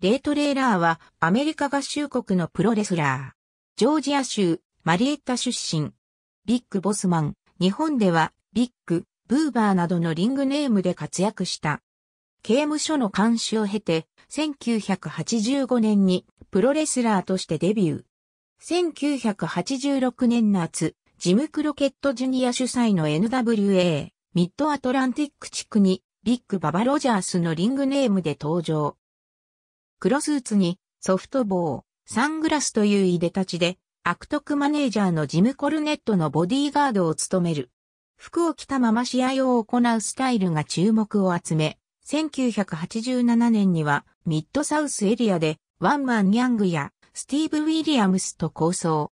レイトレーラーはアメリカ合衆国のプロレスラー。ジョージア州マリエッタ出身。ビッグボスマン、日本ではビッグ、ブーバーなどのリングネームで活躍した。刑務所の監視を経て、1985年にプロレスラーとしてデビュー。1986年夏、ジムクロケットジュニア主催の NWA、ミッドアトランティック地区にビッグババロジャースのリングネームで登場。黒スーツに、ソフト帽、サングラスといういでたちで、悪徳マネージャーのジム・コルネットのボディーガードを務める。服を着たまま試合を行うスタイルが注目を集め、1987年にはミッドサウスエリアでワンマン・ャングやスティーブ・ウィリアムスと構想。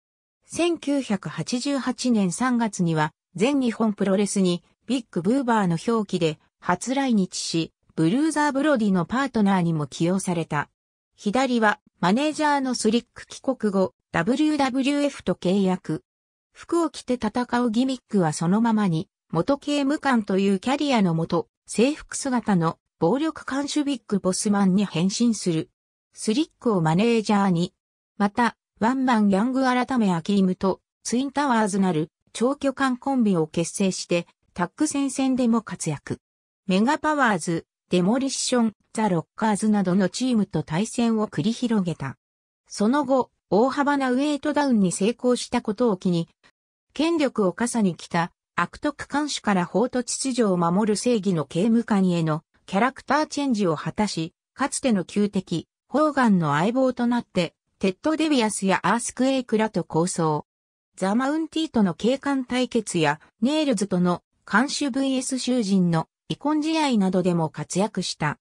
1988年3月には全日本プロレスにビッグ・ブーバーの表記で初来日し、ブルーザー・ブロディのパートナーにも起用された。左は、マネージャーのスリック帰国後、WWF と契約。服を着て戦うギミックはそのままに、元刑務官というキャリアのもと、制服姿の暴力監守ビッグボスマンに変身する。スリックをマネージャーに。また、ワンマンギャング改めアキームとツインタワーズなる長距間コンビを結成してタッグ戦線でも活躍。メガパワーズ、デモリッション、ザ・ロッカーズなどのチームと対戦を繰り広げた。その後、大幅なウェイトダウンに成功したことを機に、権力を傘に来た悪徳監視から法と秩序を守る正義の刑務官へのキャラクターチェンジを果たし、かつての旧敵、ホーガンの相棒となって、テッド・デビアスやアースクエイクらと構想。ザ・マウンティーとの警官対決や、ネイルズとの監視 VS 囚人の遺恨試合などでも活躍した。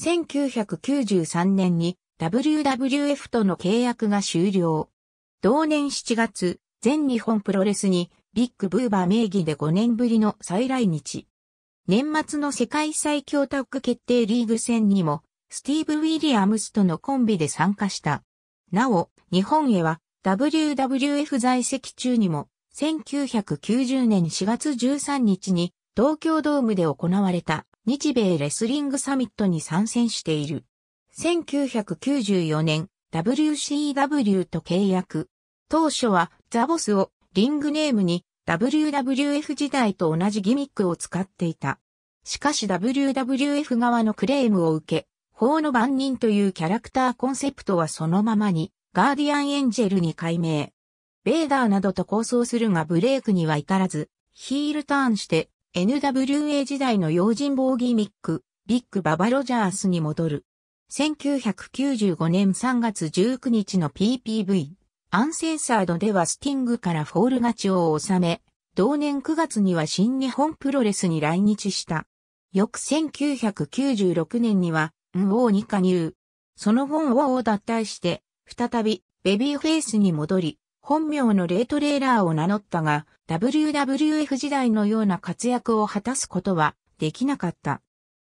1993年に WWF との契約が終了。同年7月、全日本プロレスにビッグブーバー名義で5年ぶりの再来日。年末の世界最強タッグ決定リーグ戦にもスティーブ・ウィリアムスとのコンビで参加した。なお、日本へは WWF 在籍中にも1990年4月13日に東京ドームで行われた日米レスリングサミットに参戦している。1994年 WCW と契約。当初はザボスをリングネームに WWF 時代と同じギミックを使っていた。しかし WWF 側のクレームを受け、法の番人というキャラクターコンセプトはそのままに、ガーディアンエンジェルに改名。ベーダーなどと構想するがブレイクには至らず、ヒールターンして NWA 時代の用心棒ギミック、ビッグ・ババ・ロジャースに戻る。1995年3月19日の PPV、アンセンサードではスティングからフォール勝ちを収め、同年9月には新日本プロレスに来日した。翌1996年には、ン王に加入。その後ンーを脱退して、再び、ベビーフェイスに戻り、本名のレイトレーラーを名乗ったが、WWF 時代のような活躍を果たすことはできなかった。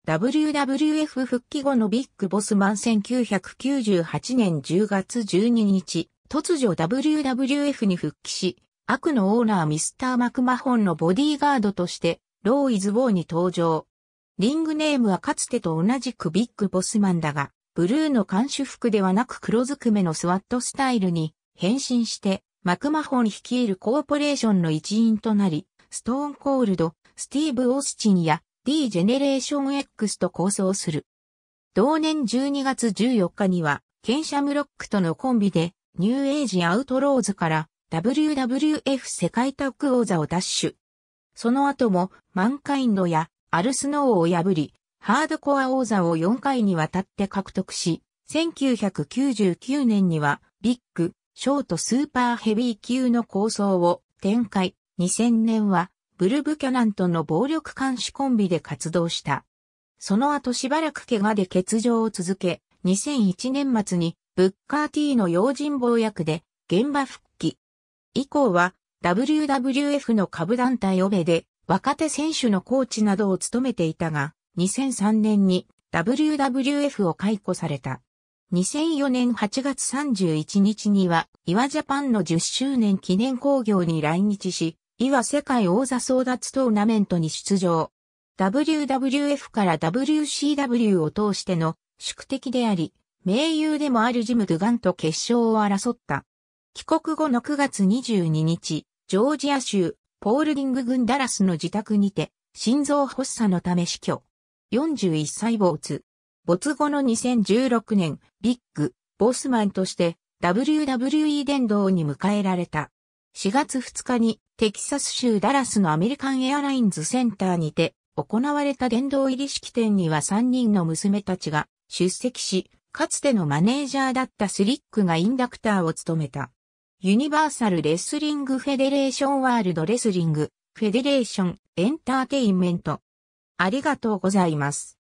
WWF 復帰後のビッグボスマン1998年10月12日、突如 WWF に復帰し、悪のオーナーミスター・マクマホンのボディーガードとして、ローイズ・ウォーに登場。リングネームはかつてと同じくビッグボスマンだが、ブルーの監視服ではなく黒ずくめのスワットスタイルに変身してマクマホン率いるコーポレーションの一員となり、ストーンコールド、スティーブ・オースチンや D ジェネレーション X と構想する。同年12月14日には、ケンシャムロックとのコンビで、ニューエイジ・アウトローズから WWF 世界タッグ王座を奪取。その後も、マンカインドやアルスノーを破り、ハードコア王座を4回にわたって獲得し、1999年には、ビッグ、ショートスーパーヘビー級の構想を展開。2000年はブル・ブキャナンとの暴力監視コンビで活動した。その後しばらく怪我で欠場を続け、2001年末にブッカー T の用心棒役で現場復帰。以降は WWF の株団体オベで若手選手のコーチなどを務めていたが、2003年に WWF を解雇された。2004年8月31日には、岩ジャパンの10周年記念興行に来日し、岩世界王座争奪トーナメントに出場。WWF から WCW を通しての宿敵であり、盟友でもあるジム・ドゥガンと決勝を争った。帰国後の9月22日、ジョージア州、ポールディング軍ダラスの自宅にて、心臓発作のため死去。41歳没。没後の2016年、ビッグ、ボスマンとして WWE 殿堂に迎えられた。4月2日にテキサス州ダラスのアメリカンエアラインズセンターにて行われた殿堂入り式典には3人の娘たちが出席し、かつてのマネージャーだったスリックがインダクターを務めた。ユニバーサル・レスリング・フェデレーション・ワールド・レスリング・フェデレーション・エンターテインメント。ありがとうございます。